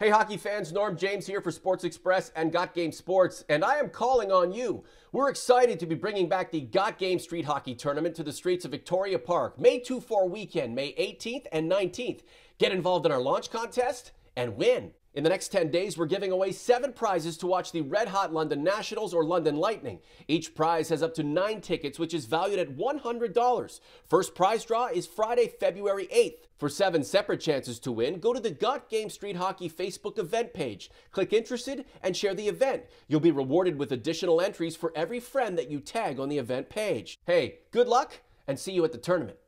Hey, hockey fans, Norm James here for Sports Express and Got Game Sports, and I am calling on you. We're excited to be bringing back the Got Game Street Hockey Tournament to the streets of Victoria Park, May 2 4 weekend, May 18th and 19th. Get involved in our launch contest and win. In the next 10 days, we're giving away seven prizes to watch the Red Hot London Nationals or London Lightning. Each prize has up to nine tickets, which is valued at $100. First prize draw is Friday, February 8th. For seven separate chances to win, go to the Got Game Street Hockey Facebook event page. Click interested and share the event. You'll be rewarded with additional entries for every friend that you tag on the event page. Hey, good luck and see you at the tournament.